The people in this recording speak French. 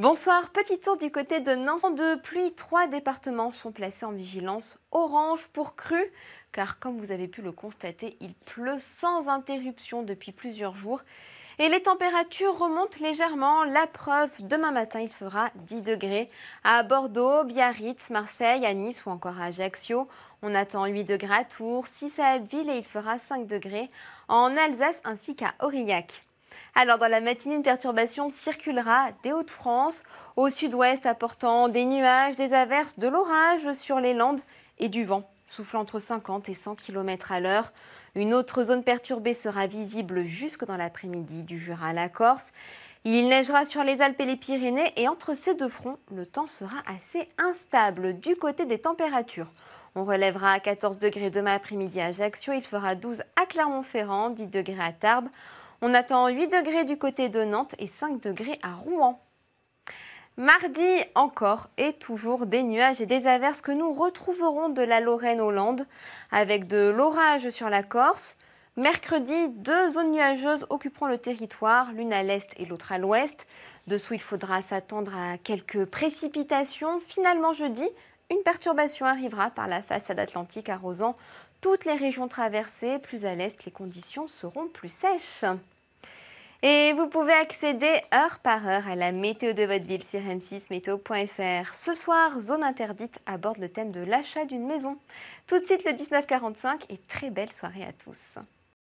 Bonsoir, petit tour du côté de Nantes. De pluie, trois départements sont placés en vigilance orange pour cru, car comme vous avez pu le constater, il pleut sans interruption depuis plusieurs jours. Et les températures remontent légèrement. La preuve, demain matin, il fera 10 degrés à Bordeaux, Biarritz, Marseille, à Nice ou encore à Ajaccio. On attend 8 degrés à Tours, 6 à Abbeville et il fera 5 degrés en Alsace ainsi qu'à Aurillac. Alors dans la matinée, une perturbation circulera des Hauts-de-France au sud-ouest apportant des nuages, des averses, de l'orage sur les Landes et du vent souffle entre 50 et 100 km à l'heure. Une autre zone perturbée sera visible jusque dans l'après-midi du Jura à la Corse. Il neigera sur les Alpes et les Pyrénées et entre ces deux fronts, le temps sera assez instable du côté des températures. On relèvera à 14 degrés demain après-midi à Ajaccio, il fera 12 à Clermont-Ferrand, 10 degrés à Tarbes. On attend 8 degrés du côté de Nantes et 5 degrés à Rouen. Mardi encore et toujours des nuages et des averses que nous retrouverons de la Lorraine hollande avec de l'orage sur la Corse. Mercredi, deux zones nuageuses occuperont le territoire, l'une à l'est et l'autre à l'ouest. Dessous, il faudra s'attendre à quelques précipitations. Finalement, jeudi, une perturbation arrivera par la façade atlantique arrosant toutes les régions traversées. Plus à l'est, les conditions seront plus sèches. Et vous pouvez accéder heure par heure à la météo de votre ville sur m6météo.fr. Ce soir, Zone Interdite aborde le thème de l'achat d'une maison. Tout de suite le 1945 et très belle soirée à tous.